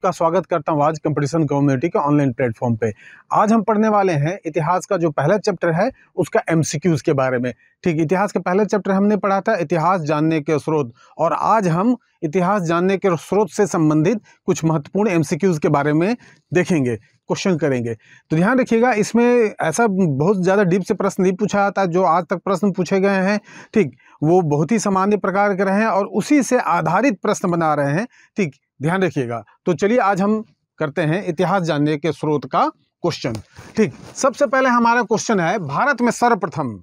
आपका स्वागत करता हूँ आज कंपटीशन कम्युनिटी के ऑनलाइन प्लेटफॉर्म पे आज हम पढ़ने वाले हैं इतिहास का जो पहला चैप्टर है उसका एम के बारे में ठीक इतिहास का पहला चैप्टर हमने पढ़ा था इतिहास जानने के स्रोत और आज हम इतिहास जानने के स्रोत से संबंधित कुछ महत्वपूर्ण एम के बारे में देखेंगे क्वेश्चन करेंगे तो ध्यान रखिएगा इसमें ऐसा बहुत ज़्यादा डीप से प्रश्न नहीं पूछा जाता जो आज तक प्रश्न पूछे गए हैं ठीक वो बहुत ही सामान्य प्रकार के रहे हैं और उसी से आधारित प्रश्न बना रहे हैं ठीक ध्यान रखिएगा तो चलिए आज हम करते हैं इतिहास जानने के स्रोत का क्वेश्चन ठीक सबसे पहले हमारा क्वेश्चन है भारत में सर्वप्रथम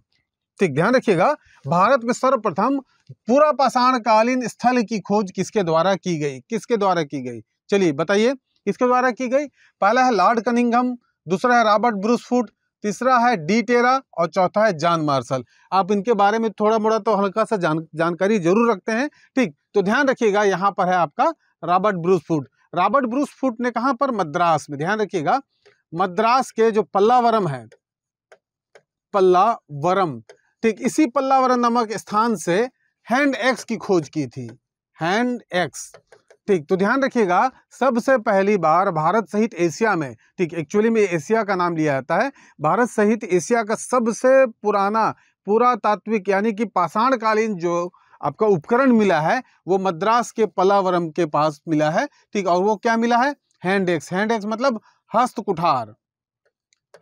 ठीक ध्यान रखिएगा भारत में सर्वप्रथम पूरा पाषाण कालीन स्थल की खोज किसके द्वारा की गई किसके द्वारा की गई चलिए बताइए किसके द्वारा की गई पहला है लॉर्ड कनिंगम दूसरा है रॉबर्ट ब्रूसफुट तीसरा है डी टेरा और चौथा है जान मार्शल आप इनके बारे में थोड़ा मोड़ा तो हल्का सा जान जानकारी जरूर रखते हैं ठीक तो ध्यान रखिएगा यहाँ पर है आपका रॉबर्ट ब्रूस रॉबर्ट ब्रूस ने कहा पर मद्रास में ध्यान रखिएगा मद्रास के जो पल्लावरम है पल्लावरम ठीक इसी पल्लावरम नामक स्थान से हैंड एक्स की खोज की थी हैंड एक्स ठीक तो ध्यान रखिएगा सबसे पहली बार भारत सहित एशिया में ठीक एक्चुअली में एशिया का नाम लिया जाता है भारत सहित एशिया का सबसे पुराना पुरातात्विक यानी कि पाषाणकालीन जो आपका उपकरण मिला है वो मद्रास के पलावरम के पास मिला है ठीक और वो क्या मिला है हैंड एक्स हैंड एक्स मतलब हस्त कुठार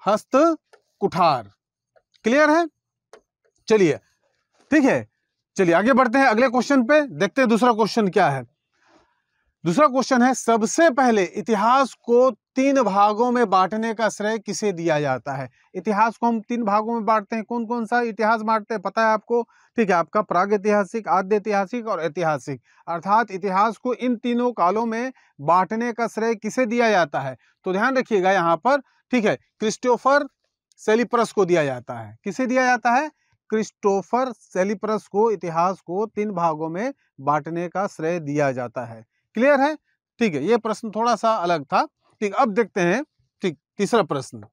हस्त कुठार क्लियर है चलिए ठीक है चलिए आगे बढ़ते हैं अगले क्वेश्चन पे देखते हैं दूसरा क्वेश्चन क्या है दूसरा क्वेश्चन है सबसे पहले इतिहास को तीन भागों में बांटने का श्रेय किसे दिया जाता है इतिहास को हम तीन भागों में बांटते हैं कौन कौन सा इतिहास बांटते हैं पता है आपको ठीक है आपका प्राग ऐतिहासिक आद्य ऐतिहासिक और ऐतिहासिक अर्थात इतिहास को इन तीनों कालों में बांटने का श्रेय किसे दिया जाता है तो ध्यान रखिएगा यहाँ पर ठीक है क्रिस्टोफर सेलिप्रस को दिया जाता है किसे दिया जाता है क्रिस्टोफर सेलिप्रस को इतिहास को तीन भागों में बांटने का श्रेय दिया जाता है क्लियर है ठीक है ये प्रश्न थोड़ा सा अलग था ठीक अब देखते हैं ठीक तीसरा प्रश्न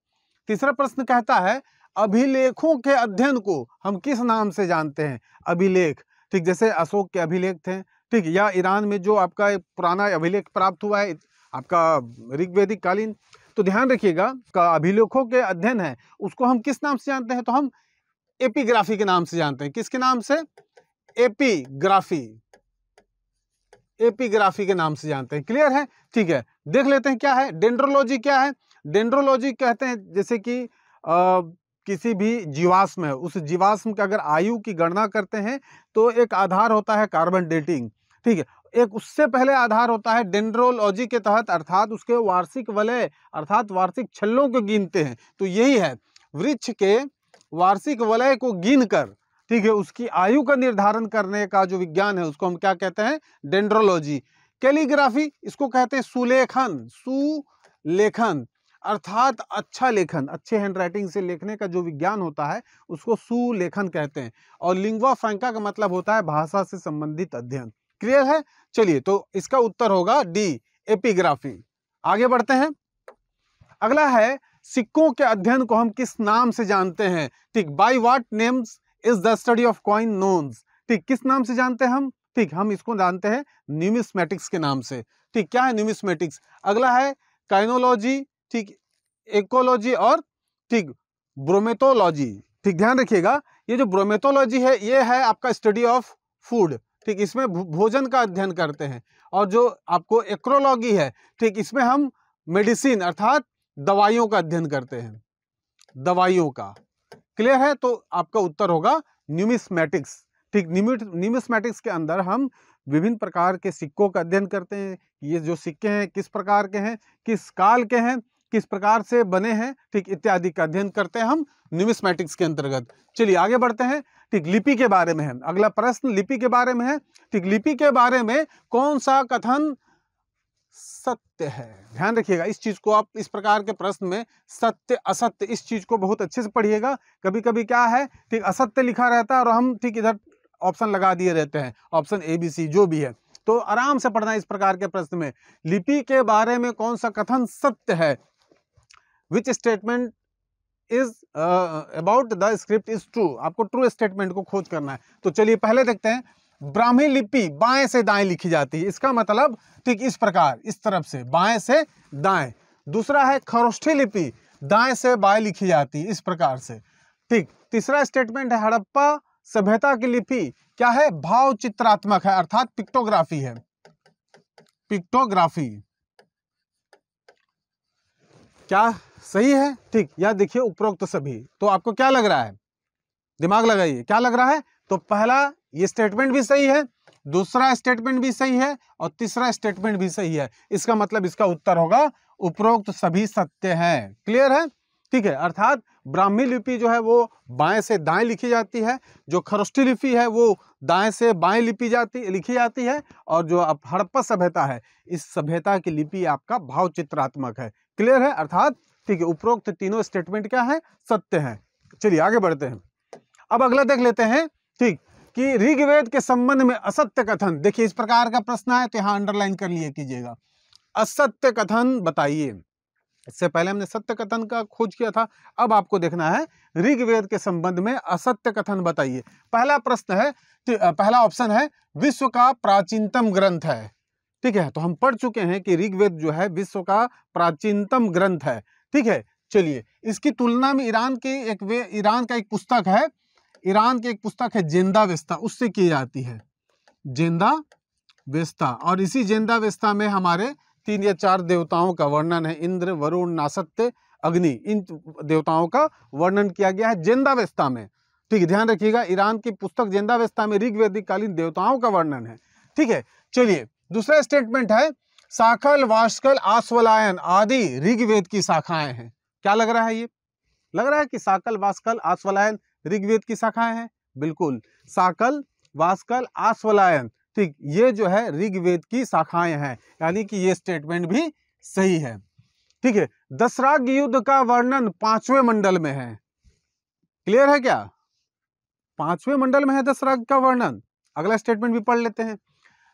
तीसरा प्रश्न कहता है अभिलेखों के अध्ययन को हम किस नाम से जानते हैं अभिलेख ठीक जैसे अशोक के अभिलेख थे ठीक या ईरान में जो आपका पुराना अभिलेख प्राप्त हुआ है आपका ऋग्वेदिक कालीन तो ध्यान रखिएगा का अभिलेखों के अध्ययन है उसको हम किस नाम से जानते हैं तो हम एपीग्राफी के नाम से जानते हैं किसके नाम से एपीग्राफी एपीग्राफी के नाम से जानते हैं क्लियर है ठीक है देख लेते हैं क्या है डेंड्रोलॉजी क्या है डेंड्रोलॉजी कहते हैं जैसे कि आ, किसी भी जीवाश्म है उस जीवाश्म के अगर आयु की गणना करते हैं तो एक आधार होता है कार्बन डेटिंग ठीक है एक उससे पहले आधार होता है डेंड्रोलॉजी के तहत अर्थात उसके वार्षिक वलय अर्थात वार्षिक छल्लों को गिनते हैं तो यही है वृक्ष के वार्षिक वलय को गिनकर ठीक है उसकी आयु का निर्धारण करने का जो विज्ञान है उसको हम क्या कहते हैं डेंड्रोलॉजी कैलीग्राफी इसको कहते हैं सुलेखन सुलेखन अर्थात अच्छा लेखन अच्छे हैंडराइटिंग से लेखने का जो विज्ञान होता है उसको सुलेखन कहते हैं और लिंगवा फ्रैंका का मतलब होता है भाषा से संबंधित अध्ययन क्लियर है चलिए तो इसका उत्तर होगा डी एपिग्राफी आगे बढ़ते हैं अगला है सिक्कों के अध्ययन को हम किस नाम से जानते हैं ठीक by what names is the study of coin knowns ठीक किस नाम से जानते हैं हम ठीक हम इसको जानते हैं न्यूमिसमेटिक्स के नाम से ठीक क्या है न्यूमिसमेटिक्स अगला है काइनोलॉजी ठीक एकोलॉजी और ठीक ब्रोमेटोलॉजी ठीक ध्यान रखिएगा ये जो ब्रोमेटोलॉजी है ये है आपका स्टडी ऑफ फूड ठीक इसमें भोजन का अध्ययन करते हैं और जो आपको एक्रोलॉजी है ठीक इसमें हम मेडिसिन अर्थात दवाइयों का अध्ययन करते हैं दवाइयों का क्लियर है तो आपका उत्तर होगा न्यूमिस्मेटिक्स ठीक न्यूमिस्मेटिक्स के अंदर हम विभिन्न प्रकार के सिक्कों का अध्ययन करते हैं ये जो सिक्के हैं किस प्रकार के हैं किस काल के हैं किस प्रकार से बने हैं ठीक इत्यादि का अध्ययन करते हैं हम न्यूमिस्मेटिक्स के अंतर्गत चलिए आगे बढ़ते हैं ठीक लिपि के बारे में है अगला प्रश्न लिपि के बारे में है ठीक लिपि के बारे में कौन सा कथन सत्य है ध्यान रखिएगा इस चीज़ को आप इस प्रकार के प्रश्न में सत्य असत्य इस चीज़ को बहुत अच्छे से पढ़िएगा कभी कभी क्या है ठीक असत्य लिखा रहता है और हम ठीक इधर ऑप्शन लगा दिए रहते हैं ऑप्शन ए बी सी जो भी है तो आराम से पढ़ना इस प्रकार के प्रश्न में लिपि के बारे में कौन सा कथन सत्य है which statement is about the script is true आपको ट्रू स्टेटमेंट को खोज करना है तो चलिए पहले देखते हैं ब्राह्मी लिपि बाएं से दाएं लिखी जाती है इसका मतलब ठीक इस प्रकार इस तरफ से बाएं से दाएं दूसरा है खरोष्ठी लिपि दाएं से बाएं लिखी जाती है इस प्रकार से ठीक तीसरा स्टेटमेंट है हड़प्पा सभ्यता की लिपि क्या है भाव चित्रात्मक है अर्थात पिक्टोग्राफी है पिक्टोग्राफी क्या सही है ठीक या देखिए उपरोक्त सभी तो आपको क्या लग रहा है दिमाग लगाइए क्या लग रहा है तो पहला ये स्टेटमेंट भी सही है दूसरा स्टेटमेंट भी सही है और तीसरा स्टेटमेंट भी सही है इसका मतलब इसका उत्तर होगा उपरोक्त सभी सत्य हैं क्लियर है ठीक है अर्थात ब्राह्मी लिपि जो है वो बाएं से दाएं लिखी जाती है जो खरोष्टी लिपि है वो दाएं से बाएं लिपि जाती लिखी जाती है और जो अब हड़प्पा सभ्यता है इस सभ्यता की लिपि आपका भाव चित्रात्मक है क्लियर है अर्थात ठीक है उपरोक्त तीनों स्टेटमेंट क्या है सत्य है चलिए आगे बढ़ते हैं अब अगला देख लेते हैं ठीक कि ऋग्वेद के संबंध में असत्य कथन देखिए इस प्रकार का प्रश्न है तो यहाँ अंडरलाइन कर लिए कीजिएगा असत्य कथन बताइए इससे पहले हमने सत्य कथन का खोज किया था अब आपको देखना है ऋग्वेद के संबंध में असत्य कथन बताइए पहला प्रश्न है तो, पहला ऑप्शन है विश्व का प्राचीनतम ग्रंथ है ठीक है तो हम पढ़ चुके हैं कि ऋग्वेद जो है विश्व का प्राचीनतम ग्रंथ है ठीक है चलिए इसकी तुलना में ईरान के एक ईरान का एक पुस्तक है ईरान की एक पुस्तक है जेंदा विस्ता उससे की जाती है जेंदा विस्ता और इसी जेंदा विस्ता में हमारे तीन या चार देवताओं का वर्णन है इंद्र वरुण नासत्य अग्नि इन देवताओं का वर्णन किया गया है जेंदा वेस्ता में ठीक है ध्यान रखिएगा ईरान की पुस्तक जेंदा वेस्ता में ऋग्वैदिक कालीन देवताओं का वर्णन है ठीक है चलिए दूसरा स्टेटमेंट है साखल वाष्कल आश्वलायन आदि ऋग्वेद की शाखाएं हैं क्या लग रहा है ये लग रहा है कि साकल वास्कल आश्वलायन ऋग्वेद की शाखाएं हैं बिल्कुल साकल वास्कल आश्वलायन ठीक ये जो है ऋग्वेद की शाखाएं हैं यानी कि ये स्टेटमेंट भी सही है ठीक है दशराग युद्ध का वर्णन पांचवें मंडल में है क्लियर है क्या पांचवें मंडल में है दशराग का वर्णन अगला स्टेटमेंट भी पढ़ लेते हैं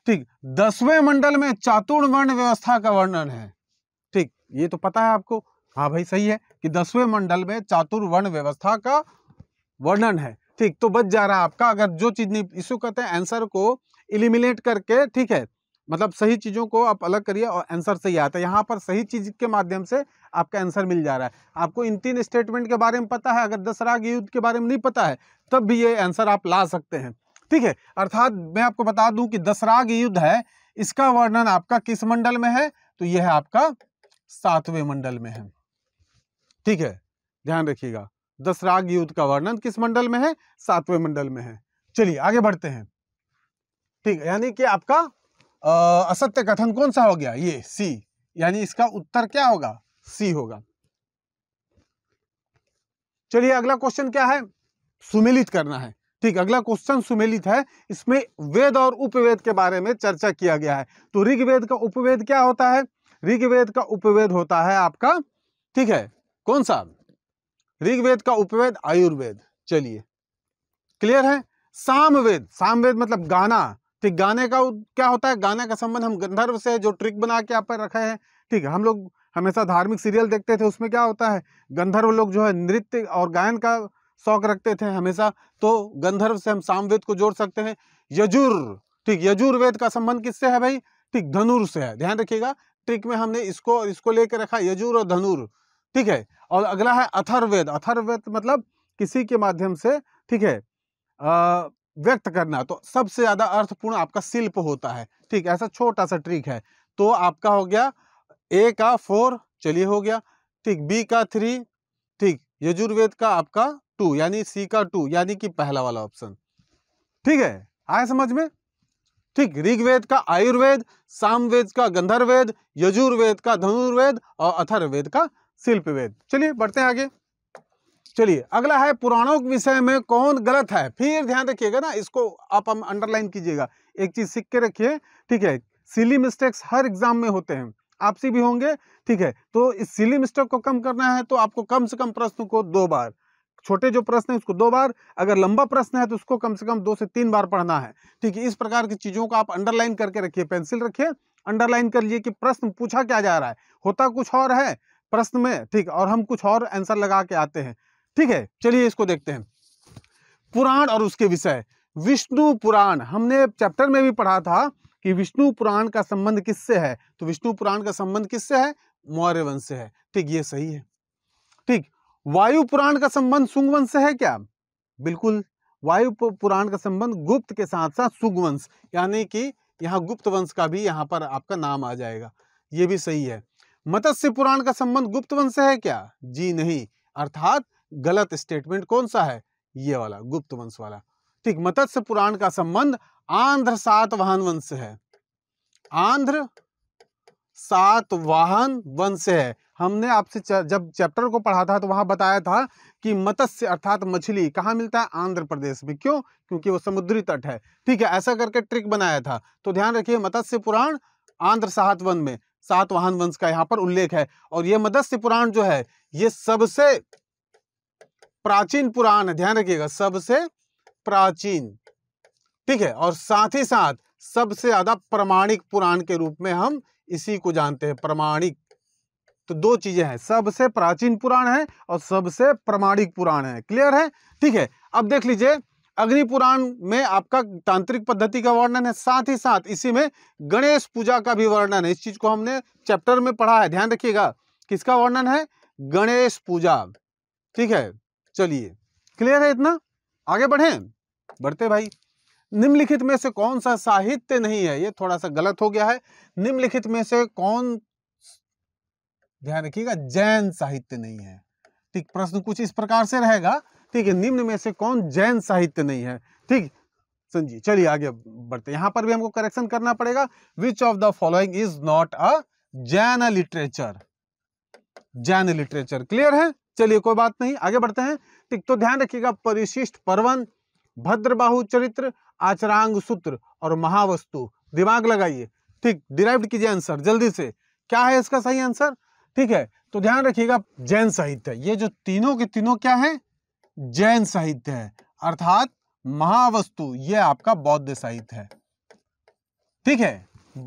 ठीक दसवें मंडल में चातुर्वर्ण व्यवस्था का वर्णन है ठीक ये तो पता है आपको हाँ भाई सही है कि दसवें मंडल में चातुर्वर्ण व्यवस्था का वर्णन है ठीक तो बच जा रहा है आपका अगर जो चीज़ नहीं इसको कहते हैं आंसर को इलिमिनेट करके ठीक है मतलब सही चीज़ों को आप अलग करिए और आंसर सही आता है यहाँ पर सही चीज़ के माध्यम से आपका आंसर मिल जा रहा है आपको इन तीन स्टेटमेंट के बारे में पता है अगर दशराग युद्ध के बारे में नहीं पता है तब भी ये आंसर आप ला सकते हैं ठीक है अर्थात मैं आपको बता दूं कि दसराग युद्ध है इसका वर्णन आपका किस मंडल में है तो यह है आपका सातवें मंडल में है ठीक है ध्यान रखिएगा दसराग युद्ध का वर्णन किस मंडल में है सातवें मंडल में है चलिए आगे बढ़ते हैं ठीक है यानी कि आपका आ, असत्य कथन कौन सा हो गया ये सी यानी इसका उत्तर क्या होगा सी होगा चलिए अगला क्वेश्चन क्या है सुमेलित करना है ठीक अगला क्वेश्चन सुमेलित है इसमें वेद और उपवेद के बारे में चर्चा किया गया है तो ऋग्वेद का उपवेद क्या होता है ऋग्वेद का उपवेद होता है आपका ठीक है कौन सा ऋग्वेद का उपवेद आयुर्वेद चलिए क्लियर है सामवेद सामवेद मतलब गाना ठीक गाने का क्या होता है गाने का संबंध हम गंधर्व से जो ट्रिक बना के यहाँ पर रखे हैं ठीक है हम लोग हमेशा धार्मिक सीरियल देखते थे उसमें क्या होता है गंधर्व लोग जो है नृत्य और गायन का शौक रखते थे हमेशा तो गंधर्व से हम सामवेद को जोड़ सकते हैं यजुर ठीक यजुर्वेद का संबंध किससे है भाई ठीक धनुर से है ध्यान रखिएगा ट्रिक में हमने इसको इसको लेकर रखा यजुर और धनुर ठीक है और अगला है अथर्वेद अथर्वेद मतलब किसी के माध्यम से ठीक है व्यक्त करना तो सबसे ज़्यादा अर्थपूर्ण आपका शिल्प होता है ठीक ऐसा छोटा सा ट्रिक है तो आपका हो गया ए का फोर चलिए हो गया ठीक बी का थ्री ठीक यजुर्वेद का आपका टू यानी सी का टू यानी कि पहला वाला ऑप्शन ठीक है आए समझ में ठीक ऋग्वेद का आयुर्वेद सामवेद का गंधर्वेद यजुर्वेद का धनुर्वेद और अथर्वेद का शिल्प वेद चलिए बढ़ते हैं आगे चलिए अगला है पुराणों के विषय में कौन गलत है फिर ध्यान रखिएगा ना इसको आप हम अंडरलाइन कीजिएगा एक चीज सीख के रखिए ठीक है सिली मिस्टेक्स हर एग्जाम में होते हैं आपसी भी होंगे ठीक है तो इस सिली मिस्टेक को कम करना है तो आपको कम से कम प्रश्न को दो बार छोटे जो प्रश्न है उसको दो बार अगर लंबा प्रश्न है तो उसको कम से कम दो से तीन बार पढ़ना है ठीक है इस प्रकार की चीज़ों को आप अंडरलाइन करके रखिए पेंसिल रखिए अंडरलाइन कर लिए कि प्रश्न पूछा क्या जा रहा है होता कुछ और है प्रश्न में ठीक और हम कुछ और आंसर लगा के आते हैं ठीक है चलिए इसको देखते हैं पुराण और उसके विषय विष्णु पुराण हमने चैप्टर में भी पढ़ा था कि विष्णु पुराण का संबंध किससे है तो विष्णु पुराण का संबंध किससे है मौर्य वंश से है ठीक ये सही है ठीक वायु पुराण का संबंध सुंग वंश से है क्या बिल्कुल वायु पुराण का संबंध गुप्त के साथ साथ सुगवंश यानी कि यहाँ गुप्त वंश का भी यहाँ पर आपका नाम आ जाएगा ये भी सही है मत्स्य पुराण का संबंध गुप्त वंश से है क्या जी नहीं अर्थात गलत स्टेटमेंट कौन सा है ये वाला गुप्त वंश वाला ठीक मत्स्य पुराण का संबंध आंध्र सात वाहन वंश है आंध्र सात वाहन वंश है हमने आपसे जब चैप्टर को पढ़ा था तो वहां बताया था कि मत्स्य अर्थात मछली कहाँ मिलता है आंध्र प्रदेश में क्यों क्योंकि वो समुद्री तट है ठीक है ऐसा करके ट्रिक बनाया था तो ध्यान रखिए मत्स्य पुराण आंध्र वन में सातवाहन वंश का यहाँ पर उल्लेख है और ये मदस्य पुराण जो है ये सबसे प्राचीन पुराण ध्यान रखिएगा सबसे प्राचीन ठीक है और साथ ही साथ सबसे ज्यादा प्रमाणिक पुराण के रूप में हम इसी को जानते हैं प्रमाणिक तो दो चीजें हैं सबसे प्राचीन पुराण है और सबसे प्रमाणिक पुराण है क्लियर है ठीक है अब देख लीजिए अग्नि पुराण में आपका तांत्रिक पद्धति का वर्णन है साथ ही साथ इसी में गणेश पूजा का भी वर्णन है इस चीज को हमने चैप्टर में पढ़ा है ध्यान रखिएगा किसका वर्णन है गणेश पूजा ठीक है चलिए क्लियर है इतना आगे बढ़े बढ़ते भाई निम्नलिखित में से कौन सा साहित्य नहीं है ये थोड़ा सा गलत हो गया है निम्नलिखित में से कौन ध्यान रखिएगा जैन साहित्य नहीं है ठीक प्रश्न कुछ इस प्रकार से रहेगा ठीक है निम्न में से कौन जैन साहित्य नहीं है ठीक समझिए चलिए आगे बढ़ते यहाँ पर भी हमको करेक्शन करना पड़ेगा which of the following is not a Jain literature Jain literature clear है चलिए कोई बात नहीं आगे बढ़ते हैं ठीक तो ध्यान रखिएगा परिशिष्ट परवन भद्रबाहु चरित्र आचरांग सूत्र और महावस्तु दिमाग लगाइए ठीक डिराइव कीजिए आंसर जल्दी से क्या है इसका सही आंसर ठीक है तो ध्यान रखिएगा जैन साहित्य ये जो तीनों के तीनों क्या है जैन साहित्य है अर्थात महावस्तु यह आपका बौद्ध साहित्य है ठीक है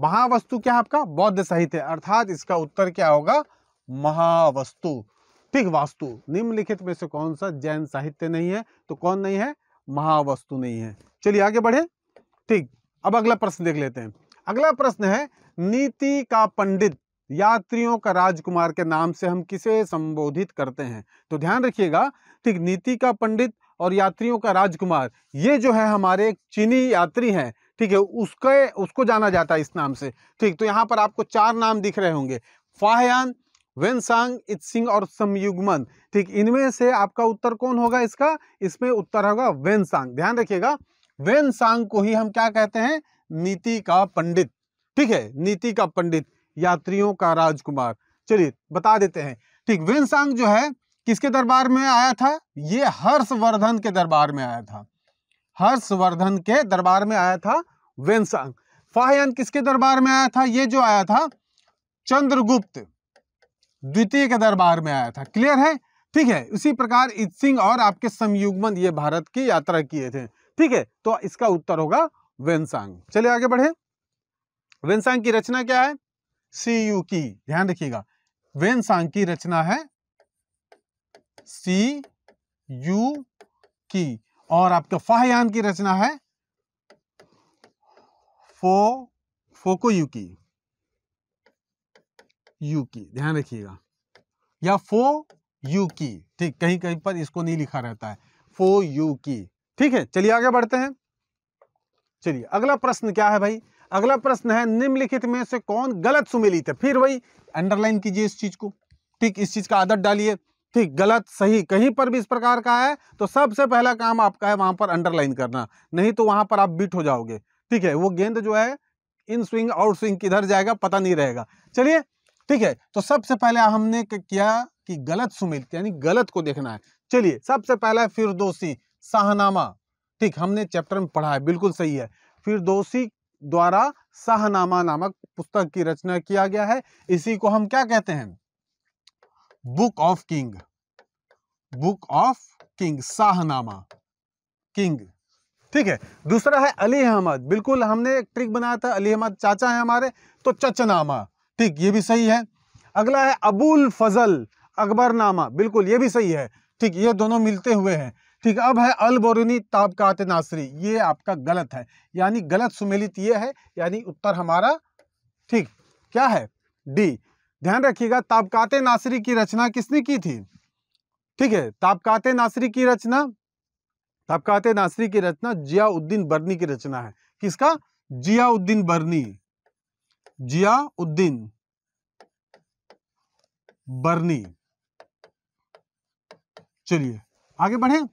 महावस्तु क्या आपका बौद्ध साहित्य है अर्थात इसका उत्तर क्या होगा महावस्तु ठीक वास्तु निम्नलिखित में से कौन सा जैन साहित्य नहीं है तो कौन नहीं है महावस्तु नहीं है चलिए आगे बढ़े ठीक अब अगला प्रश्न देख लेते हैं अगला प्रश्न है नीति का पंडित यात्रियों का राजकुमार के नाम से हम किसे संबोधित करते हैं तो ध्यान रखिएगा ठीक नीति का पंडित और यात्रियों का राजकुमार ये जो है हमारे एक चीनी यात्री हैं ठीक है उसके उसको जाना जाता है इस नाम से ठीक तो यहाँ पर आपको चार नाम दिख रहे होंगे फाहयान वेनसांग इत सिंह और समयुगमन ठीक इनमें से आपका उत्तर कौन होगा इसका इसमें उत्तर होगा वेनसांग ध्यान रखिएगा वेनसांग को ही हम क्या कहते हैं नीति का पंडित ठीक है नीति का पंडित यात्रियों का राजकुमार चलिए बता देते हैं ठीक वेनसांग जो है किसके दरबार में आया था ये हर्षवर्धन के दरबार में आया था हर्षवर्धन के दरबार में आया था वेनसांग फाहयान किसके दरबार में आया था ये जो आया था चंद्रगुप्त द्वितीय के दरबार में आया था क्लियर है ठीक है उसी प्रकार इत सिंह और आपके समयुगमन ये भारत की यात्रा किए थे ठीक है तो इसका उत्तर होगा वेनसांग चलिए आगे बढ़े वेनसांग की रचना क्या है सी यू की ध्यान रखिएगा वेन सांग की रचना है सी यू की और आपका फाहयान की रचना है फो फोको यू की यू की ध्यान रखिएगा या फो यू की ठीक कहीं कहीं पर इसको नहीं लिखा रहता है फो यू की ठीक है चलिए आगे बढ़ते हैं चलिए अगला प्रश्न क्या है भाई अगला प्रश्न है निम्नलिखित में से कौन गलत सुमेलित है फिर वही अंडरलाइन कीजिए इस चीज को ठीक इस चीज का आदत डालिए ठीक गलत सही कहीं पर भी इस प्रकार का है तो सबसे पहला काम आपका है वहां पर अंडरलाइन करना नहीं तो वहां पर आप बीट हो जाओगे ठीक है वो गेंद जो है इन स्विंग आउट स्विंग किधर जाएगा पता नहीं रहेगा चलिए ठीक है तो सबसे पहले हमने किया कि गलत सुमेल यानी गलत को देखना है चलिए सबसे पहला फिर दोषी शाहनामा ठीक हमने चैप्टर में पढ़ा है बिल्कुल सही है फिर दोषी द्वारा शाहनामा नामक पुस्तक की रचना किया गया है इसी को हम क्या कहते हैं book of king book of king Shahnama king ठीक है दूसरा है अली अहमद बिल्कुल हमने एक ट्रिक बनाया था अली अहमद चाचा है हमारे तो चचनामा ठीक ये भी सही है अगला है अबुल फजल अकबरनामा बिल्कुल ये भी सही है ठीक ये दोनों मिलते हुए हैं ठीक अब है अल बोरूनी ताबकात नासरी ये आपका गलत है यानी गलत सुमेलित ये है यानी उत्तर हमारा ठीक क्या है डी ध्यान रखिएगा ताबकात नासरी की रचना किसने की थी ठीक है ताबकात नासरी की रचना ताबकात नासरी की रचना जियाउद्दीन बर्नी की रचना है किसका जियाउद्दीन बर्नी जियाउद्दीन बर्नी चलिए आगे बढ़ें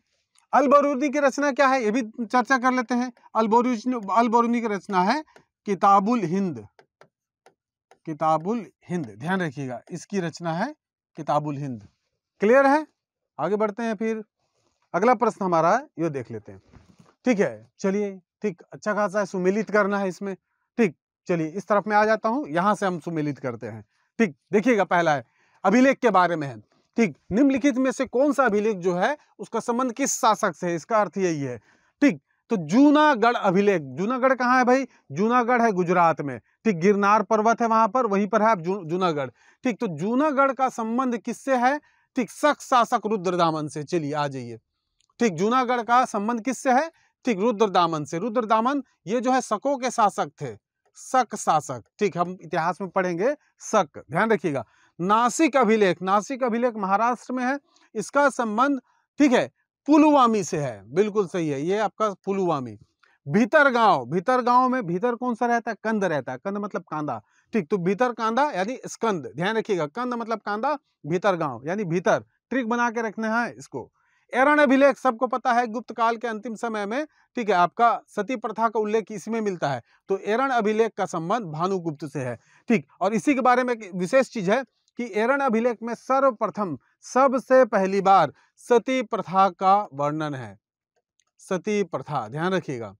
अलबरूनी की रचना क्या है ये भी चर्चा कर लेते हैं अलबरूनी अलबरूनी की रचना है किताबुल हिंद किताबुल हिंद ध्यान रखिएगा इसकी रचना है किताबुल हिंद क्लियर है आगे बढ़ते हैं फिर अगला प्रश्न हमारा ये देख लेते हैं ठीक है चलिए ठीक अच्छा खासा है सुमिलित करना है इसमें ठीक चलिए इस तरफ में आ जाता हूं यहां से हम सुमिलित करते हैं ठीक देखिएगा पहला है अभिलेख के बारे में है ठीक निम्नलिखित में से कौन सा अभिलेख जो है उसका संबंध किस शासक से है इसका अर्थ यही है ठीक तो जूनागढ़ अभिलेख जूनागढ़ कहाँ है भाई जूनागढ़ है गुजरात में ठीक गिरनार पर्वत है वहां पर वहीं पर है आप जूनागढ़ ठीक तो जूनागढ़ का संबंध किससे है ठीक सख शासक रुद्रदामन से चलिए आ जाइए ठीक जूनागढ़ का संबंध किससे है ठीक रुद्रदामन से रुद्रदामन ये जो है सको के शासक थे सक शासक ठीक हम इतिहास में पढ़ेंगे शक ध्यान रखिएगा नासिक अभिलेख नासिक अभिलेख महाराष्ट्र में है इसका संबंध ठीक है पुलवामी से है बिल्कुल सही है ये आपका पुलवामी भीतर गांव भीतर गांव में भीतर कौन सा रहता है कंद रहता है कंद मतलब कांदा ठीक तो भीतर कांदा यानी स्कंद ध्यान रखिएगा कंद मतलब कांदा भीतर गांव यानी भीतर ट्रिक बना के रखना है इसको एरण अभिलेख सबको पता है गुप्त काल के अंतिम समय में ठीक है आपका सती प्रथा का उल्लेख इसमें मिलता है तो एरण अभिलेख का संबंध भानुगुप्त से है ठीक और इसी के बारे में विशेष चीज है कि एरन अभिलेख में सर्वप्रथम सबसे पहली बार सती प्रथा का वर्णन है सती प्रथा ध्यान रखिएगा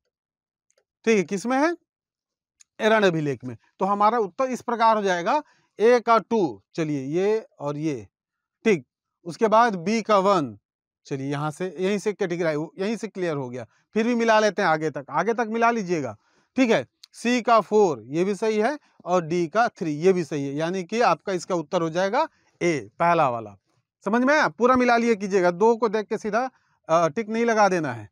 ठीक है किसमें है एरन अभिलेख में तो हमारा उत्तर इस प्रकार हो जाएगा ए का टू चलिए ये और ये ठीक उसके बाद बी का वन चलिए यहां से यहीं से कैटेगराइज यहीं से क्लियर हो गया फिर भी मिला लेते हैं आगे तक आगे तक मिला लीजिएगा ठीक है सी का फोर ये भी सही है और डी का थ्री ये भी सही है यानी कि आपका इसका उत्तर हो जाएगा ए पहला वाला समझ में आया पूरा मिला लिए कीजिएगा दो को देख के सीधा टिक नहीं लगा देना है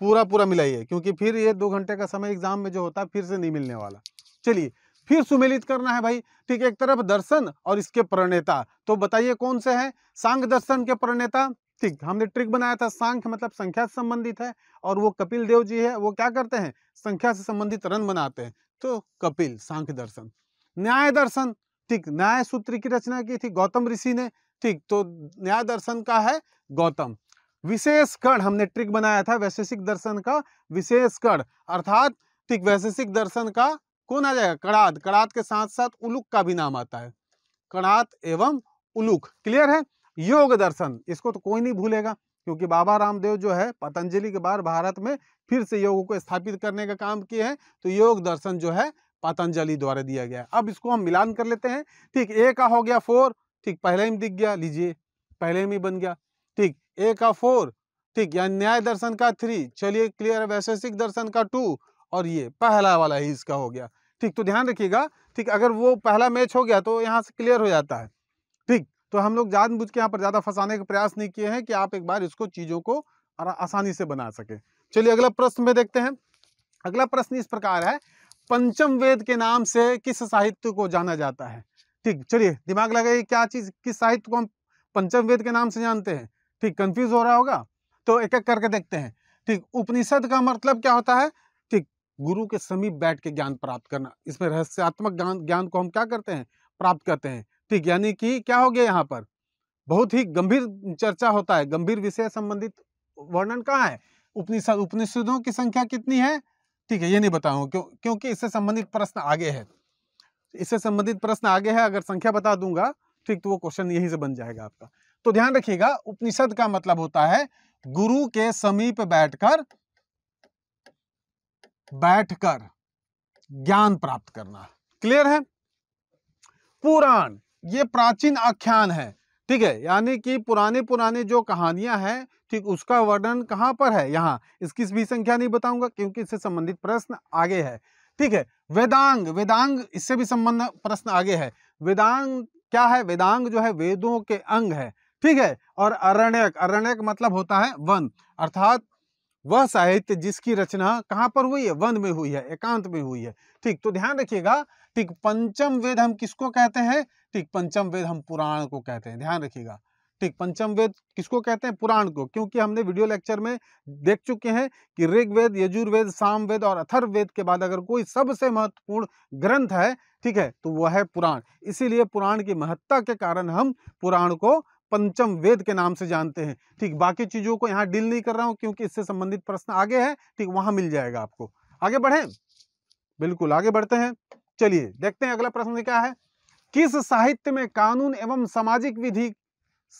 पूरा पूरा मिलाइए क्योंकि फिर ये दो घंटे का समय एग्जाम में जो होता है फिर से नहीं मिलने वाला चलिए फिर सुमेलित करना है भाई ठीक एक तरफ दर्शन और इसके प्रणेता तो बताइए कौन से हैं सांग दर्शन के प्रणेता ठीक हमने ट्रिक बनाया था सांख्य मतलब संख्या से संबंधित है और वो कपिल देव जी है वो क्या करते हैं संख्या से संबंधित रन बनाते हैं तो कपिल सांख्य दर्शन न्याय दर्शन ठीक न्याय सूत्र की रचना की थी गौतम ऋषि ने ठीक तो न्याय दर्शन का है गौतम विशेष कण हमने ट्रिक बनाया था वैशेषिक दर्शन का विशेष कण अर्थात ठीक वैशेषिक दर्शन का कौन आ जाएगा कड़ाद कड़ाद के साथ साथ उलुक का भी नाम आता है कड़ात एवं उलुक क्लियर है योग दर्शन इसको तो कोई नहीं भूलेगा क्योंकि बाबा रामदेव जो है पतंजलि के बाद भारत में फिर से योग को स्थापित करने का काम किए हैं तो योग दर्शन जो है पतंजलि द्वारा दिया गया है अब इसको हम मिलान कर लेते हैं ठीक ए का हो गया फोर ठीक पहले ही दिख गया लीजिए पहले में बन गया ठीक ए का फोर ठीक या न्याय दर्शन का थ्री चलिए क्लियर वैशेषिक दर्शन का टू और ये पहला वाला ही इसका हो गया ठीक तो ध्यान रखिएगा ठीक अगर वो पहला मैच हो गया तो यहाँ से क्लियर हो जाता है तो हम लोग जानबूझ के यहाँ पर ज़्यादा फंसाने का प्रयास नहीं किए हैं कि आप एक बार इसको चीज़ों को आसानी से बना सके चलिए अगला प्रश्न में देखते हैं अगला प्रश्न इस प्रकार है पंचम वेद के नाम से किस साहित्य को जाना जाता है ठीक चलिए दिमाग लगाइए क्या चीज़ किस साहित्य को हम पंचम वेद के नाम से जानते हैं ठीक कंफ्यूज हो रहा होगा तो एक एक करके देखते हैं ठीक उपनिषद का मतलब क्या होता है ठीक गुरु के समीप बैठ के ज्ञान प्राप्त करना इसमें रहस्यात्मक ज्ञान ज्ञान को हम क्या करते हैं प्राप्त करते हैं ठीक यानी कि क्या हो गया यहाँ पर बहुत ही गंभीर चर्चा होता है गंभीर विषय संबंधित वर्णन कहाँ है उपनिषद उपनिषदों की संख्या कितनी है ठीक है ये नहीं बताऊ क्यों क्योंकि इससे संबंधित प्रश्न आगे है इससे संबंधित प्रश्न आगे है अगर संख्या बता दूंगा ठीक तो वो क्वेश्चन यहीं से बन जाएगा आपका तो ध्यान रखिएगा उपनिषद का मतलब होता है गुरु के समीप बैठकर बैठकर ज्ञान प्राप्त करना क्लियर है पुराण ये प्राचीन आख्यान है ठीक है यानी कि पुराने पुराने जो कहानियां हैं ठीक उसका वर्णन कहाँ पर है यहाँ इसकी भी संख्या नहीं बताऊंगा क्योंकि इससे संबंधित प्रश्न आगे है ठीक है वेदांग वेदांग इससे भी संबंध प्रश्न आगे है वेदांग क्या है वेदांग जो है वेदों के अंग है ठीक है और अरण्यक अरण्यक मतलब होता है वन अर्थात वह साहित्य जिसकी रचना कहाँ पर हुई है वन में हुई है एकांत में हुई है ठीक तो ध्यान रखिएगा ठीक पंचम वेद हम किसको कहते हैं ठीक पंचम वेद हम पुराण को कहते हैं ध्यान रखिएगा ठीक पंचम वेद किसको कहते हैं पुराण को क्योंकि हमने वीडियो लेक्चर में देख चुके हैं कि ऋग्वेद यजुर्वेद सामवेद और अथर्ववेद के बाद अगर कोई सबसे महत्वपूर्ण ग्रंथ है ठीक है तो वह है पुराण इसीलिए पुराण की महत्ता के कारण हम पुराण को पंचम वेद के नाम से जानते हैं ठीक बाकी चीज़ों को यहाँ डील नहीं कर रहा हूँ क्योंकि इससे संबंधित प्रश्न आगे है ठीक वहां मिल जाएगा आपको आगे बढ़े बिल्कुल आगे बढ़ते हैं चलिए देखते हैं अगला प्रश्न क्या है किस साहित्य में कानून एवं सामाजिक विधि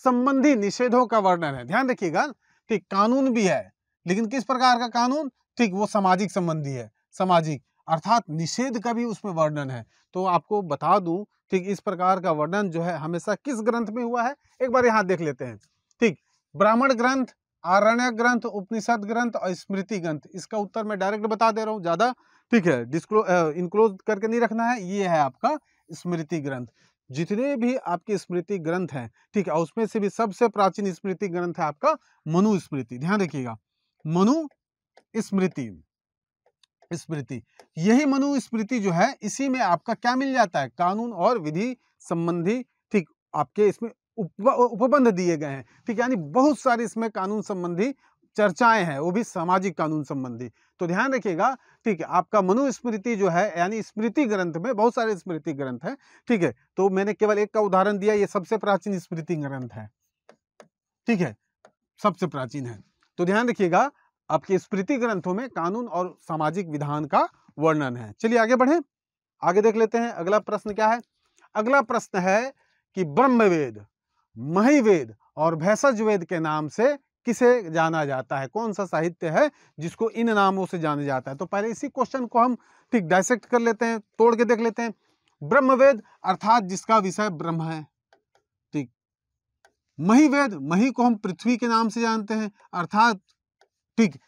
संबंधी निषेधों का वर्णन है ध्यान रखिएगा ठीक कानून भी है लेकिन किस प्रकार का कानून ठीक वो सामाजिक संबंधी है सामाजिक अर्थात निषेध का भी उसमें वर्णन है तो आपको बता दूं ठीक इस प्रकार का वर्णन जो है हमेशा किस ग्रंथ में हुआ है एक बार यहाँ देख लेते हैं ठीक ब्राह्मण ग्रंथ आरण्य ग्रंथ उपनिषद ग्रंथ और स्मृति ग्रंथ इसका उत्तर मैं डायरेक्ट बता दे रहा हूँ ज़्यादा ठीक है डिस्क्लो इनक्लोज करके नहीं रखना है ये है आपका स्मृति ग्रंथ जितने भी आपके स्मृति ग्रंथ हैं ठीक है उसमें से भी सबसे प्राचीन स्मृति ग्रंथ है आपका मनु स्मृति ध्यान रखिएगा मनु स्मृति स्मृति यही मनुस्मृति जो है इसी में आपका क्या मिल जाता है कानून और विधि संबंधी ठीक आपके इसमें उप उपबंध दिए गए हैं ठीक यानी बहुत सारे इसमें कानून संबंधी चर्चाएं हैं वो भी सामाजिक कानून संबंधी तो ध्यान रखिएगा ठीक है आपका मनुस्मृति जो है यानी स्मृति ग्रंथ में बहुत सारे स्मृति ग्रंथ है ठीक है तो मैंने केवल एक का उदाहरण दिया ये सबसे प्राचीन स्मृति ग्रंथ है ठीक है सबसे प्राचीन है तो ध्यान रखिएगा आपके स्मृति ग्रंथों में कानून और सामाजिक विधान का वर्णन है चलिए आगे बढ़े आगे देख लेते हैं अगला प्रश्न क्या है अगला प्रश्न है कि ब्रह्मवेद महिवेद और भैसज वेद के नाम से किसे जाना जाता है कौन सा साहित्य है जिसको इन नामों से जाना जाता है तो पहले इसी क्वेश्चन को हम ठीक डायसेक्ट कर लेते हैं तोड़ के देख लेते हैं ब्रह्मवेद अर्थात जिसका विषय ब्रह्म है ठीक मही वेद मही को हम पृथ्वी के नाम से जानते हैं अर्थात ठीक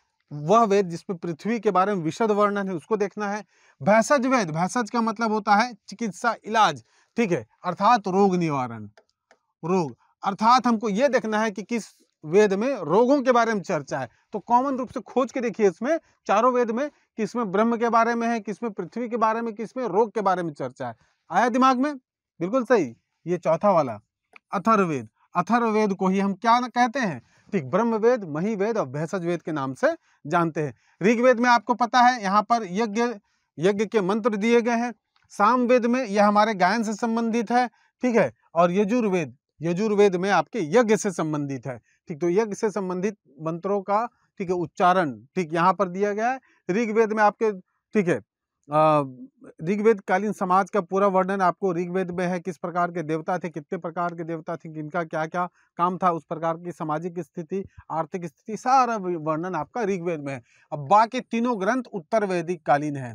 वह वेद जिसमें पृथ्वी के बारे में विशद वर्णन है उसको देखना है भैसज वेद भैसज का मतलब होता है चिकित्सा इलाज ठीक है अर्थात रोग निवारण रोग अर्थात हमको ये देखना है कि किस वेद में रोगों के बारे में चर्चा है तो कॉमन रूप से खोज के देखिए इसमें चारों वेद में किसमें ब्रह्म के बारे में है किसमें पृथ्वी के बारे में किसमें रोग के बारे में चर्चा है आया दिमाग में बिल्कुल सही ये चौथा वाला अथर्वेद अथर्वेद को ही हम क्या कहते हैं ठीक मही वेद और भैसज वेद के नाम से जानते हैं ऋग्वेद में आपको पता है यहाँ पर यज्ञ यज्ञ के मंत्र दिए गए हैं सामवेद में यह हमारे गायन से संबंधित है ठीक है और यजुर्वेद यजुर्वेद में आपके यज्ञ से संबंधित है ठीक तो यज्ञ से संबंधित मंत्रों का ठीक है उच्चारण ठीक यहाँ पर दिया गया है ऋग्वेद में आपके ठीक है ऋग्वेद कालीन समाज का पूरा वर्णन आपको ऋग्वेद में है किस प्रकार के देवता थे कितने प्रकार के देवता थे किनका क्या क्या काम था उस प्रकार की सामाजिक स्थिति आर्थिक स्थिति सारा वर्णन आपका ऋग्वेद में है अब बाकी तीनों ग्रंथ उत्तर वैदिक कालीन है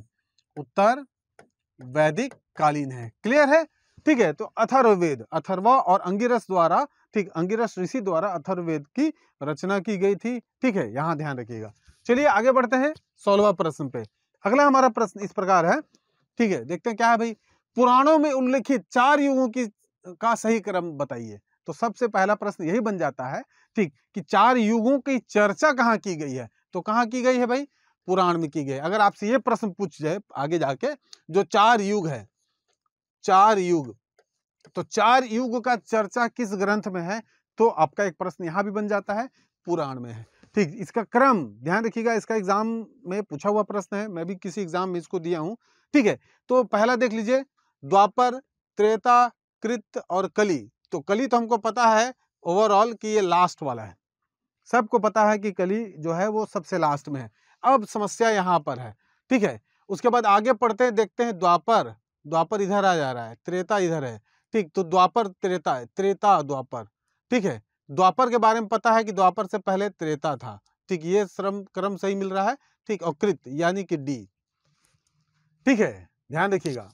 उत्तर वैदिक कालीन है क्लियर है ठीक है तो अथर्ववेद अथर्व और अंगिरस द्वारा ठीक अंगिरस ऋषि द्वारा अथर्ववेद की रचना की गई थी ठीक है यहाँ ध्यान रखिएगा चलिए आगे बढ़ते हैं सोलवा प्रश्न पे अगला हमारा प्रश्न इस प्रकार है ठीक है देखते हैं क्या है भाई पुराणों में उल्लेखित चार युगों की का सही क्रम बताइए तो सबसे पहला प्रश्न यही बन जाता है ठीक कि चार युगों की चर्चा कहाँ की गई है तो कहाँ की गई है भाई पुराण में की गई अगर आपसे ये प्रश्न पूछ जाए आगे जाके जो चार युग है चार युग तो चार युग का चर्चा किस ग्रंथ में है तो आपका एक प्रश्न यहाँ भी बन जाता है पुराण में है ठीक इसका क्रम ध्यान रखिएगा इसका एग्जाम में पूछा हुआ प्रश्न है मैं भी किसी एग्जाम में इसको दिया हूँ ठीक है तो पहला देख लीजिए द्वापर त्रेता कृत और कली तो कली तो हमको पता है ओवरऑल कि ये लास्ट वाला है सबको पता है कि कली जो है वो सबसे लास्ट में है अब समस्या यहाँ पर है ठीक है उसके बाद आगे पढ़ते हैं देखते हैं द्वापर द्वापर इधर आ जा रहा है त्रेता इधर है ठीक तो द्वापर त्रेता है त्रेता द्वापर ठीक है द्वापर के बारे में पता है कि द्वापर से पहले त्रेता था ठीक ये श्रम क्रम सही मिल रहा है ठीक और कृत यानी कि डी ठीक है ध्यान रखिएगा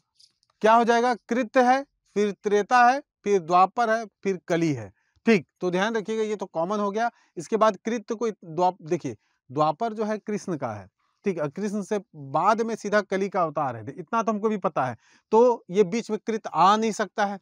क्या हो जाएगा कृत है फिर त्रेता है फिर द्वापर है फिर कली है ठीक तो ध्यान रखिएगा ये तो कॉमन हो गया इसके बाद कृत को द्वाप देखिए द्वापर जो है कृष्ण का है ठीक है कृष्ण से बाद में सीधा कली का अवतार है इतना तो हमको भी पता है तो ये बीच में कृत आ नहीं सकता है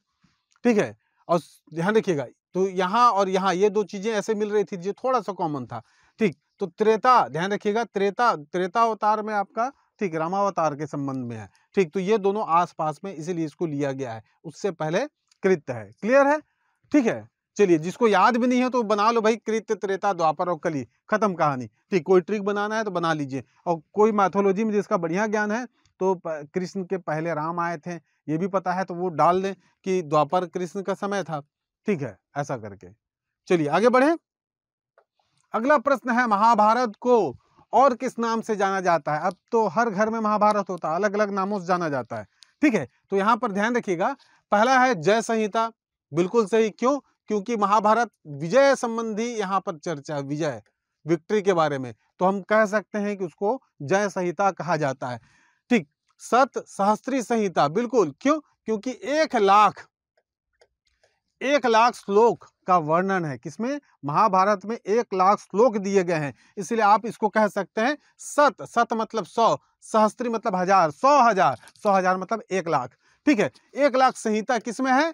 ठीक है और ध्यान रखिएगा तो यहाँ और यहाँ ये दो चीजें ऐसे मिल रही थी जो थोड़ा सा कॉमन था ठीक तो त्रेता ध्यान रखिएगा त्रेता त्रेता अवतार में आपका ठीक रामावतार के संबंध में है ठीक तो ये दोनों आसपास में इसीलिए इसको लिया गया है उससे पहले कृत्य है क्लियर है ठीक है चलिए जिसको याद भी नहीं है तो बना लो भाई कृत्य त्रेता द्वापर और कली खत्म कहानी ठीक कोई ट्रिक बनाना है तो बना लीजिए और कोई मैथोलॉजी में जिसका बढ़िया ज्ञान है तो कृष्ण के पहले राम आए थे ये भी पता है तो वो डाल दें कि द्वापर कृष्ण का समय था ठीक है ऐसा करके चलिए आगे बढ़े अगला प्रश्न है महाभारत को और किस नाम से जाना जाता है अब तो हर घर में महाभारत होता है अलग अलग नामों से जाना जाता है ठीक है तो यहाँ पर ध्यान रखिएगा पहला है जय संहिता बिल्कुल सही क्यों क्योंकि महाभारत विजय संबंधी यहाँ पर चर्चा है विजय विक्ट्री के बारे में तो हम कह सकते हैं कि उसको जय संहिता कहा जाता है ठीक सत सहस्त्री संहिता बिल्कुल क्यों क्योंकि एक लाख एक लाख श्लोक का वर्णन है किसमें महाभारत में एक लाख श्लोक दिए गए हैं इसलिए आप इसको कह सकते हैं सत सत मतलब सौ सहस्त्री मतलब हजार सौ हजार सौ हजार मतलब एक लाख ठीक है एक लाख संहिता किसमें है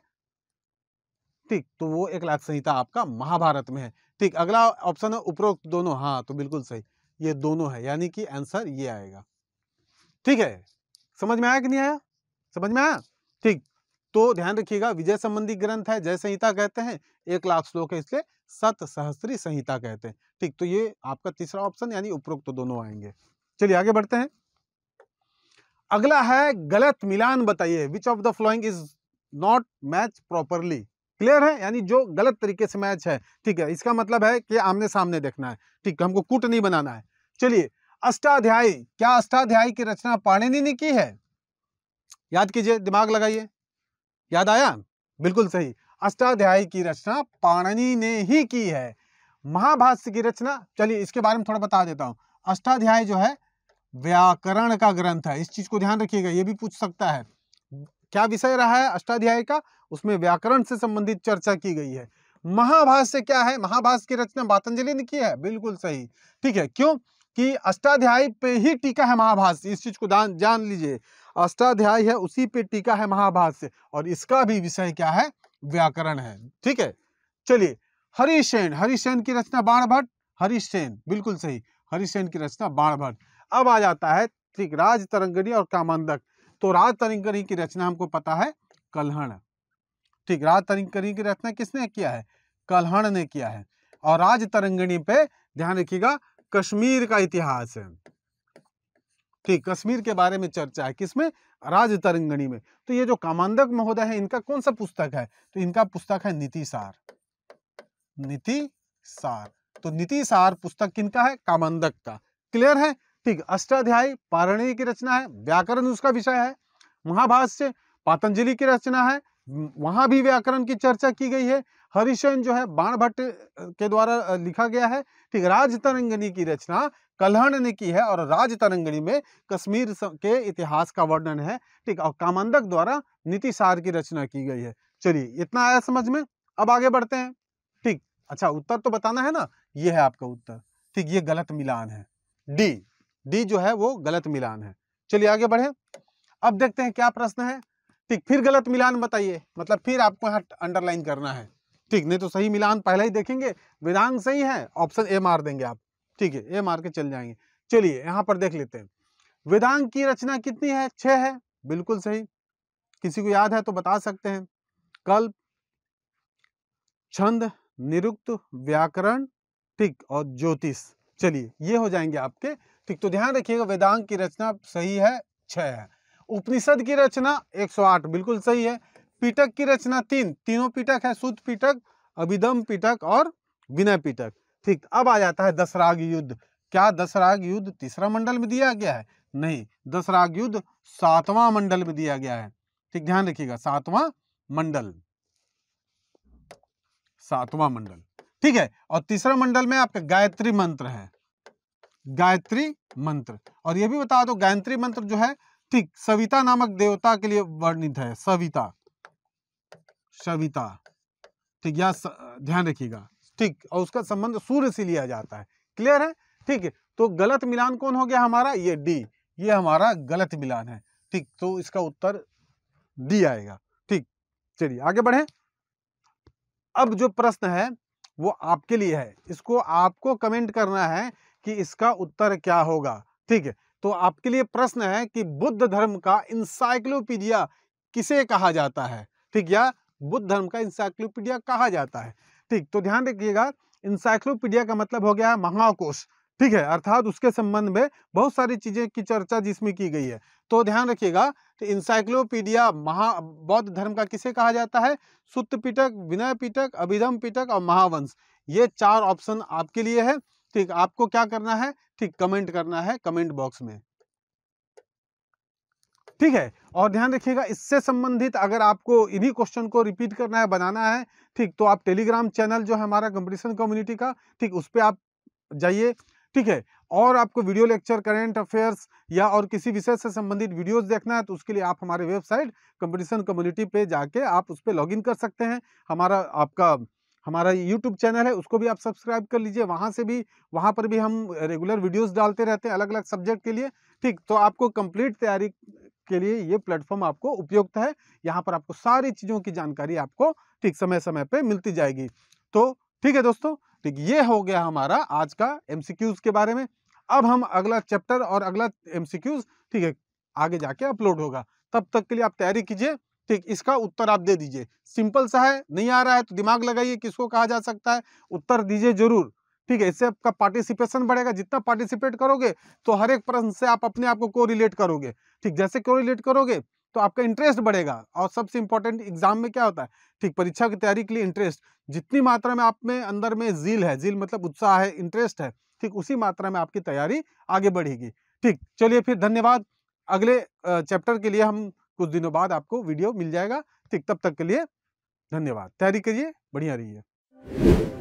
ठीक तो वो एक लाख संहिता आपका महाभारत में है ठीक अगला ऑप्शन है उपरोक्त दोनों हाँ तो बिल्कुल सही ये दोनों है यानी कि आंसर ये आएगा ठीक है समझ में आया कि नहीं आया समझ में आया ठीक तो ध्यान रखिएगा विजय संबंधी ग्रंथ है जय संहिता कहते हैं एक लाख श्लोक है इसलिए सत सहस्त्री संहिता कहते हैं ठीक तो ये आपका तीसरा ऑप्शन यानी उपरोक्त तो दोनों आएंगे चलिए आगे बढ़ते हैं अगला है गलत मिलान बताइए which of the following is not match properly clear है यानी जो गलत तरीके से मैच है ठीक है इसका मतलब है कि आमने सामने देखना है ठीक हमको कूट नहीं बनाना है चलिए अष्टाध्यायी क्या अष्टाध्यायी की रचना पाणिनि ने की है याद कीजिए दिमाग लगाइए याद आया बिल्कुल सही अष्टाध्याय की रचना पाणनी ने ही की है महाभाष्य की रचना चलिए इसके बारे में थोड़ा बता देता हूँ अष्टाध्याय जो है व्याकरण का ग्रंथ है इस चीज को ध्यान रखिएगा ये भी पूछ सकता है क्या विषय रहा है अष्टाध्याय का उसमें व्याकरण से संबंधित चर्चा की गई है महाभाष्य क्या है महाभाष्य की रचना बातंजलि ने की है बिल्कुल सही ठीक है क्यों कि अष्टाध्यायी पे ही टीका है महाभाष्य इस चीज़ को जान लीजिए अष्टाध्याय है उसी पे टीका है महाभाष्य और इसका भी विषय क्या है व्याकरण है ठीक है चलिए हरिसेन हरिसेन की रचना बाण भट्ट हरिसेन बिल्कुल सही हरिसेन की रचना बाण भट्ट अब आ जाता है ठीक राज तरंगणी और कामंदक तो राज तरंगणी की रचना हमको पता है कलहण ठीक राज तरंगणी की रचना किसने किया है कलहण ने किया है और राज तरंगणी पे ध्यान रखिएगा कश्मीर का इतिहास है ठीक कश्मीर के बारे में चर्चा है किसमें राज तरंगणी में तो ये जो कामांधक महोदय है इनका कौन सा पुस्तक है तो इनका पुस्तक है नीति सार नीति सार तो नीति सार पुस्तक किनका है कामांधक का क्लियर है ठीक अष्टाध्यायी पारणी की रचना है व्याकरण उसका विषय है महाभाष्य पातंजलि की रचना है वहां भी व्याकरण की चर्चा की गई है हरिशयन जो है बाण भट्ट के द्वारा लिखा गया है ठीक राज तरंगनी की रचना कल्हण ने की है और राज तरंगनी में कश्मीर के इतिहास का वर्णन है ठीक और कामंदक द्वारा नीति सार की रचना की गई है चलिए इतना आया समझ में अब आगे बढ़ते हैं ठीक अच्छा उत्तर तो बताना है ना ये है आपका उत्तर ठीक ये गलत मिलान है डी डी जो है वो गलत मिलान है चलिए आगे बढ़े अब देखते हैं क्या प्रश्न है ठीक फिर गलत मिलान बताइए मतलब फिर आपको यहाँ अंडरलाइन करना है ठीक नहीं तो सही मिलान पहले ही देखेंगे वेदांग सही है ऑप्शन ए मार देंगे आप ठीक है ए मार के चल जाएंगे चलिए यहाँ पर देख लेते हैं वेदांग की रचना कितनी है छ है बिल्कुल सही किसी को याद है तो बता सकते हैं कल्प छंद निरुक्त व्याकरण ठीक और ज्योतिष चलिए ये हो जाएंगे आपके ठीक तो ध्यान रखिएगा वेदांग की रचना सही है छ है उपनिषद की रचना 108 बिल्कुल सही है पीटक की रचना तीन तीनों पीटक है शुद्ध पीटक अभिदम पीटक और विनय पीटक ठीक अब आ जाता है दशराग युद्ध क्या दशराग युद्ध तीसरा मंडल में दिया गया है नहीं दशराग युद्ध सातवां मंडल में दिया गया है ठीक ध्यान रखिएगा सातवां मंडल सातवां मंडल ठीक है और तीसरा मंडल में आपके गायत्री मंत्र है गायत्री मंत्र और यह भी बता दो गायत्री मंत्र जो है ठीक सविता नामक देवता के लिए वर्णित है सविता सविता ठीक या ध्यान रखिएगा ठीक और उसका संबंध सूर्य से लिया जाता है क्लियर है ठीक है तो गलत मिलान कौन हो गया हमारा ये डी ये हमारा गलत मिलान है ठीक तो इसका उत्तर डी आएगा ठीक चलिए आगे बढ़े अब जो प्रश्न है वो आपके लिए है इसको आपको कमेंट करना है कि इसका उत्तर क्या होगा ठीक है तो आपके लिए प्रश्न है कि बुद्ध धर्म का इंसाइक्लोपीडिया किसे कहा जाता है ठीक या बुद्ध धर्म का इंसाइक्लोपीडिया कहा जाता है ठीक तो ध्यान रखिएगा इंसाइक्लोपीडिया का मतलब हो गया है महाकोश ठीक है अर्थात उसके संबंध में बहुत सारी चीजें की चर्चा जिसमें की गई है तो ध्यान रखिएगा तो इंसाइक्लोपीडिया महा बौद्ध धर्म का किसे कहा जाता है सुत पिटक विनय पिटक अभिधम पिटक और महावंश ये चार ऑप्शन आपके लिए है ठीक आपको क्या करना है ठीक कमेंट करना है कमेंट बॉक्स में ठीक है और ध्यान रखिएगा इससे संबंधित अगर आपको इन्हीं क्वेश्चन को रिपीट करना है बनाना है ठीक तो आप टेलीग्राम चैनल जो है हमारा कंपटीशन कम्युनिटी का ठीक उस पर आप जाइए ठीक है और आपको वीडियो लेक्चर करेंट अफेयर्स या और किसी विषय से संबंधित वीडियोस देखना है तो उसके लिए आप हमारे वेबसाइट कंपटीशन कम्युनिटी पे जाके आप उस पर लॉग कर सकते हैं हमारा आपका हमारा यूट्यूब चैनल है उसको भी आप सब्सक्राइब कर लीजिए वहाँ से भी वहाँ पर भी हम रेगुलर वीडियोज़ डालते रहते हैं अलग अलग सब्जेक्ट के लिए ठीक तो आपको कंप्लीट तैयारी के लिए ये प्लेटफॉर्म आपको उपयुक्त है यहाँ पर आपको सारी चीज़ों की जानकारी आपको ठीक समय समय पर मिलती जाएगी तो ठीक है दोस्तों ठीक तो ये हो गया हमारा आज का एम के बारे में अब हम अगला चैप्टर और अगला एम ठीक है आगे जाके अपलोड होगा तब तक के लिए आप तैयारी कीजिए ठीक इसका उत्तर आप दे दीजिए सिंपल सा है नहीं आ रहा है तो दिमाग लगाइए किसको कहा जा सकता है उत्तर दीजिए जरूर ठीक है इससे आपका पार्टिसिपेशन बढ़ेगा जितना पार्टिसिपेट करोगे तो हर एक प्रश्न से आप अपने आप को को रिलेट करोगे ठीक जैसे को रिलेट करोगे तो आपका इंटरेस्ट बढ़ेगा और सबसे इंपॉर्टेंट एग्जाम में क्या होता है ठीक परीक्षा की तैयारी के लिए इंटरेस्ट जितनी मात्रा में आप में अंदर में जील है जील मतलब उत्साह है इंटरेस्ट है ठीक उसी मात्रा में आपकी तैयारी आगे बढ़ेगी ठीक चलिए फिर धन्यवाद अगले चैप्टर के लिए हम कुछ दिनों बाद आपको वीडियो मिल जाएगा ठीक तब तक के लिए धन्यवाद तैयारी करिए बढ़िया रहिए